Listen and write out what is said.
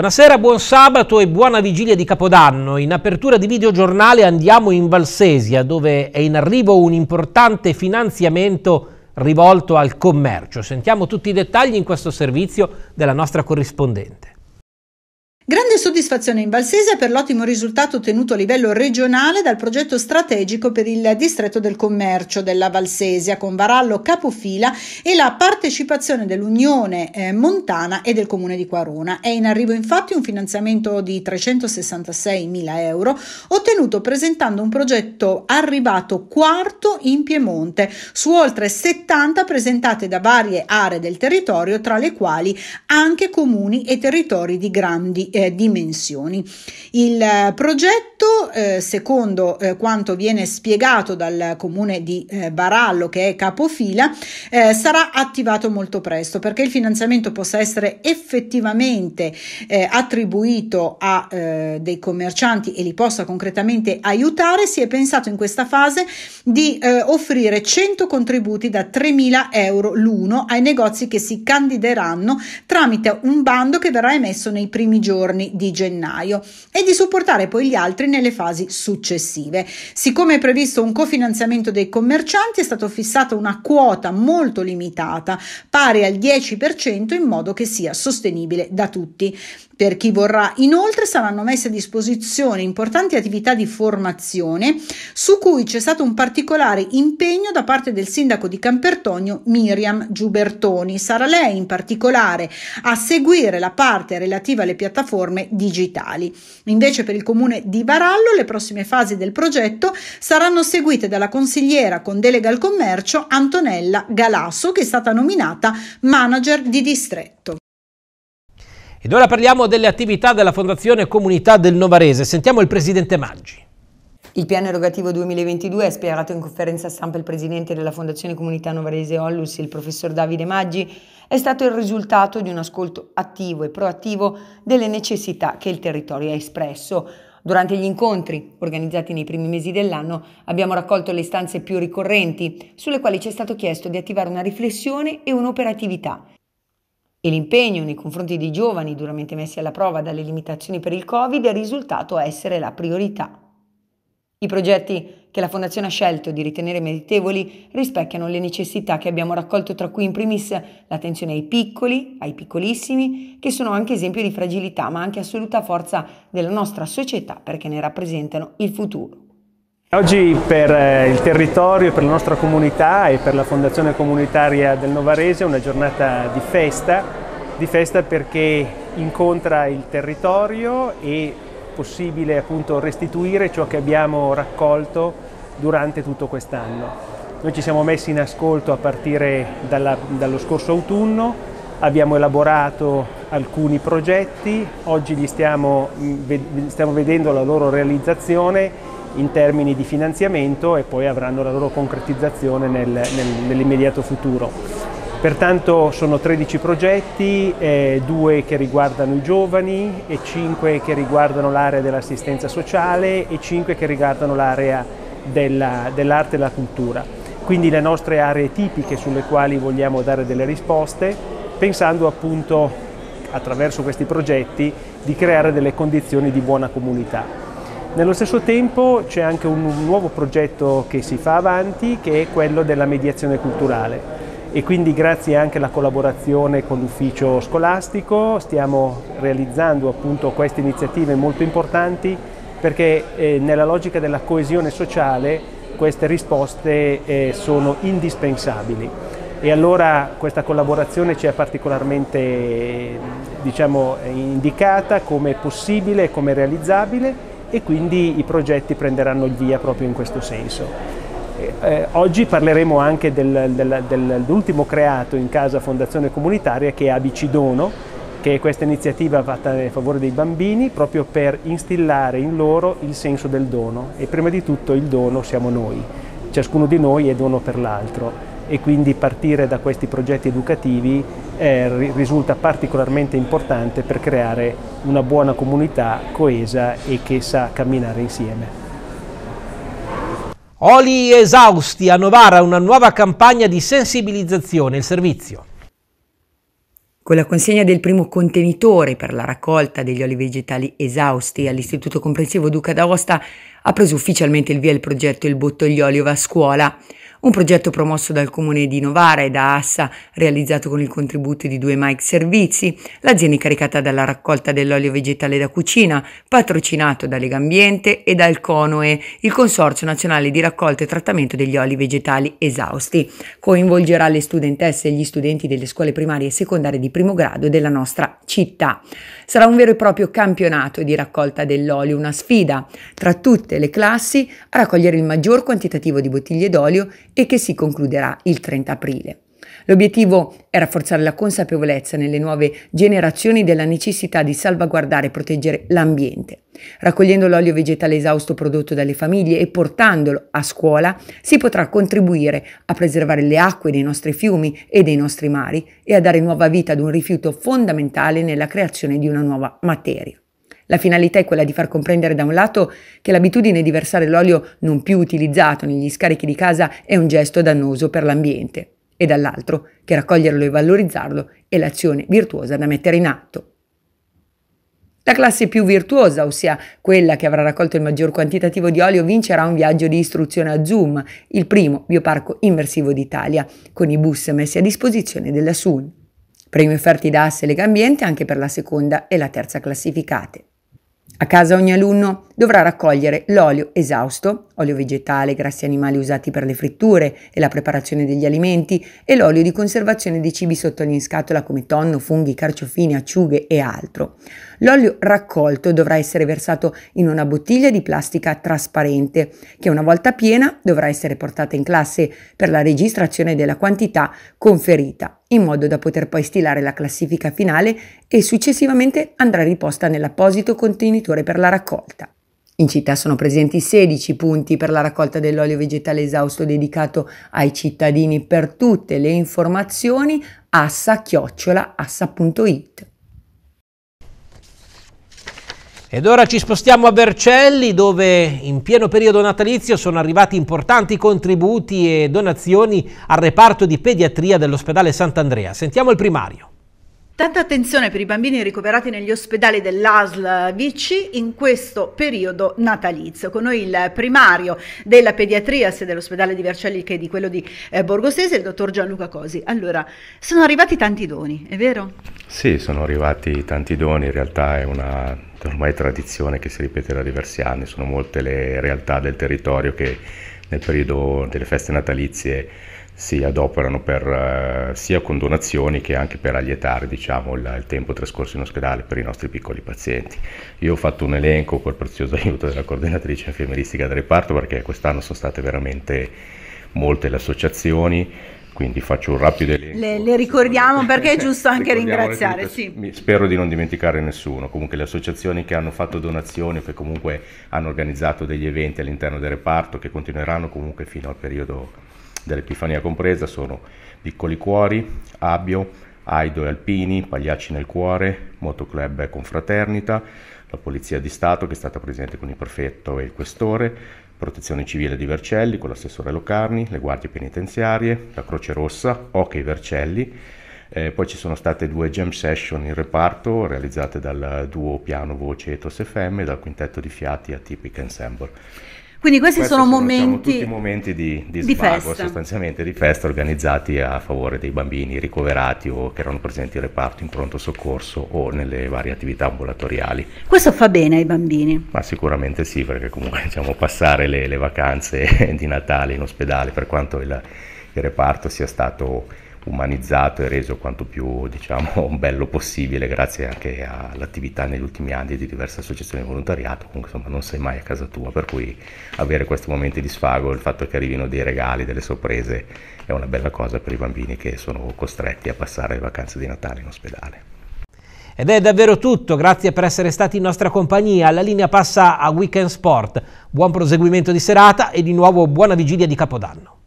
Buonasera, buon sabato e buona vigilia di Capodanno. In apertura di videogiornale andiamo in Valsesia, dove è in arrivo un importante finanziamento rivolto al commercio. Sentiamo tutti i dettagli in questo servizio della nostra corrispondente. Grande soddisfazione in Valsesia per l'ottimo risultato ottenuto a livello regionale dal progetto strategico per il distretto del commercio della Valsesia con Varallo capofila e la partecipazione dell'Unione eh, Montana e del Comune di Quarona. È in arrivo infatti un finanziamento di 366.000 euro ottenuto presentando un progetto arrivato quarto in Piemonte su oltre 70 presentate da varie aree del territorio tra le quali anche comuni e territori di grandi eh, dimensioni. Il eh, progetto, eh, secondo eh, quanto viene spiegato dal comune di Barallo, eh, che è capofila, eh, sarà attivato molto presto perché il finanziamento possa essere effettivamente attribuito a dei commercianti e li possa concretamente aiutare. Si è pensato in questa fase di offrire 100 contributi da 3.000 euro l'uno ai negozi che si candideranno tramite un bando che verrà emesso nei primi giorni giorni di gennaio e di supportare poi gli altri nelle fasi successive. Siccome è previsto un cofinanziamento dei commercianti è stata fissata una quota molto limitata pari al 10% in modo che sia sostenibile da tutti. Per chi vorrà, inoltre, saranno messe a disposizione importanti attività di formazione su cui c'è stato un particolare impegno da parte del sindaco di Campertonio Miriam Giubertoni. Sarà lei in particolare a seguire la parte relativa alle piattaforme digitali. Invece per il comune di Barallo le prossime fasi del progetto saranno seguite dalla consigliera con delega al commercio Antonella Galasso che è stata nominata manager di distretto. Ed ora parliamo delle attività della Fondazione Comunità del Novarese. Sentiamo il Presidente Maggi. Il piano erogativo 2022 è spiegato in conferenza stampa il presidente della Fondazione Comunità Novarese Ollus, il professor Davide Maggi, è stato il risultato di un ascolto attivo e proattivo delle necessità che il territorio ha espresso. Durante gli incontri organizzati nei primi mesi dell'anno abbiamo raccolto le istanze più ricorrenti, sulle quali ci è stato chiesto di attivare una riflessione e un'operatività e l'impegno nei confronti dei giovani duramente messi alla prova dalle limitazioni per il Covid è risultato essere la priorità. I progetti che la Fondazione ha scelto di ritenere meritevoli rispecchiano le necessità che abbiamo raccolto, tra cui in primis l'attenzione ai piccoli, ai piccolissimi, che sono anche esempio di fragilità ma anche assoluta forza della nostra società perché ne rappresentano il futuro. Oggi per eh, il territorio, per la nostra comunità e per la Fondazione Comunitaria del Novarese è una giornata di festa, di festa perché incontra il territorio e possibile appunto restituire ciò che abbiamo raccolto durante tutto quest'anno. Noi ci siamo messi in ascolto a partire dalla, dallo scorso autunno, abbiamo elaborato alcuni progetti, oggi stiamo, mm, stiamo vedendo la loro realizzazione in termini di finanziamento e poi avranno la loro concretizzazione nel, nel, nell'immediato futuro. Pertanto sono 13 progetti, eh, due che riguardano i giovani e 5 che riguardano l'area dell'assistenza sociale e 5 che riguardano l'area dell'arte e della cultura. Quindi le nostre aree tipiche sulle quali vogliamo dare delle risposte, pensando appunto attraverso questi progetti di creare delle condizioni di buona comunità. Nello stesso tempo c'è anche un nuovo progetto che si fa avanti che è quello della mediazione culturale e quindi grazie anche alla collaborazione con l'ufficio scolastico stiamo realizzando appunto queste iniziative molto importanti perché eh, nella logica della coesione sociale queste risposte eh, sono indispensabili e allora questa collaborazione ci è particolarmente diciamo, indicata come possibile e come realizzabile e quindi i progetti prenderanno il via proprio in questo senso. Eh, oggi parleremo anche del, del, del, dell'ultimo creato in casa Fondazione Comunitaria che è ABC Dono, che è questa iniziativa fatta a favore dei bambini proprio per instillare in loro il senso del dono e prima di tutto il dono siamo noi, ciascuno di noi è dono per l'altro e quindi partire da questi progetti educativi eh, risulta particolarmente importante per creare una buona comunità coesa e che sa camminare insieme. Oli esausti a Novara una nuova campagna di sensibilizzazione e servizio. Con la consegna del primo contenitore per la raccolta degli oli vegetali esausti all'Istituto Comprensivo Duca d'Aosta ha preso ufficialmente il via il progetto Il Bottogliolio va a scuola, un progetto promosso dal comune di Novara e da Assa, realizzato con il contributo di due Mike Servizi, l'azienda incaricata dalla raccolta dell'olio vegetale da cucina, patrocinato da Legambiente e dal CONOE, il Consorzio Nazionale di Raccolta e Trattamento degli Oli Vegetali Esausti. Coinvolgerà le studentesse e gli studenti delle scuole primarie e secondarie di primo grado della nostra città. Sarà un vero e proprio campionato di raccolta dell'olio, una sfida tra tutte le classi a raccogliere il maggior quantitativo di bottiglie d'olio e che si concluderà il 30 aprile. L'obiettivo è rafforzare la consapevolezza nelle nuove generazioni della necessità di salvaguardare e proteggere l'ambiente. Raccogliendo l'olio vegetale esausto prodotto dalle famiglie e portandolo a scuola si potrà contribuire a preservare le acque dei nostri fiumi e dei nostri mari e a dare nuova vita ad un rifiuto fondamentale nella creazione di una nuova materia. La finalità è quella di far comprendere da un lato che l'abitudine di versare l'olio non più utilizzato negli scarichi di casa è un gesto dannoso per l'ambiente e dall'altro che raccoglierlo e valorizzarlo è l'azione virtuosa da mettere in atto. La classe più virtuosa, ossia quella che avrà raccolto il maggior quantitativo di olio, vincerà un viaggio di istruzione a Zoom, il primo bioparco immersivo d'Italia, con i bus messi a disposizione della SUN. Premi offerti da Asse Legambiente anche per la seconda e la terza classificate. A casa ogni alunno dovrà raccogliere l'olio esausto, olio vegetale, grassi animali usati per le fritture e la preparazione degli alimenti e l'olio di conservazione dei cibi sotto in scatola come tonno, funghi, carciofini, acciughe e altro. L'olio raccolto dovrà essere versato in una bottiglia di plastica trasparente che una volta piena dovrà essere portata in classe per la registrazione della quantità conferita, in modo da poter poi stilare la classifica finale e successivamente andrà riposta nell'apposito contenitore per la raccolta. In città sono presenti 16 punti per la raccolta dell'olio vegetale esausto dedicato ai cittadini. Per tutte le informazioni assa-assa.it. Ed ora ci spostiamo a Vercelli dove in pieno periodo natalizio sono arrivati importanti contributi e donazioni al reparto di pediatria dell'ospedale Sant'Andrea. Sentiamo il primario. Tanta attenzione per i bambini ricoverati negli ospedali dell'ASL VC in questo periodo natalizio. Con noi il primario della pediatria sia dell'ospedale di Vercelli che di quello di eh, Borgosese, il dottor Gianluca Cosi. Allora, sono arrivati tanti doni, è vero? Sì, sono arrivati tanti doni, in realtà è una ormai tradizione che si ripete da diversi anni, sono molte le realtà del territorio che nel periodo delle feste natalizie si adoperano per, eh, sia con donazioni che anche per allietarvi diciamo, il, il, tempo trascorso in ospedale per i nostri piccoli pazienti. Io ho fatto un elenco col prezioso aiuto della coordinatrice infermieristica del reparto perché quest'anno sono state veramente molte le associazioni, quindi faccio un rapido elenco. Le, le ricordiamo perché è giusto anche ringraziare. Sì. Spero di non dimenticare nessuno, comunque le associazioni che hanno fatto donazioni che comunque hanno organizzato degli eventi all'interno del reparto che continueranno comunque fino al periodo dell'Epifania compresa sono Piccoli Cuori, Abbio, Aido e Alpini, Pagliacci nel Cuore, Motoclub e Confraternita, la Polizia di Stato che è stata presente con il prefetto e il questore, Protezione Civile di Vercelli con l'assessore Locarni, le guardie penitenziarie, la Croce Rossa, Hockey Vercelli, eh, poi ci sono state due jam session in reparto realizzate dal duo piano voce Etos FM e dal quintetto di fiati Atipica Ensemble. Quindi questi sono, sono, diciamo, momenti... Diciamo, momenti di, di, di svago, festa. sostanzialmente di festa organizzati a favore dei bambini ricoverati o che erano presenti in reparto in pronto soccorso o nelle varie attività ambulatoriali. Questo fa bene ai bambini? Ma sicuramente sì, perché comunque diciamo, passare le, le vacanze di Natale in ospedale, per quanto il, il reparto sia stato umanizzato e reso quanto più diciamo bello possibile grazie anche all'attività negli ultimi anni di diverse associazioni di volontariato comunque insomma non sei mai a casa tua per cui avere questi momenti di sfago il fatto che arrivino dei regali delle sorprese è una bella cosa per i bambini che sono costretti a passare le vacanze di Natale in ospedale ed è davvero tutto, grazie per essere stati in nostra compagnia. La linea passa a Weekend Sport. Buon proseguimento di serata e di nuovo buona vigilia di Capodanno.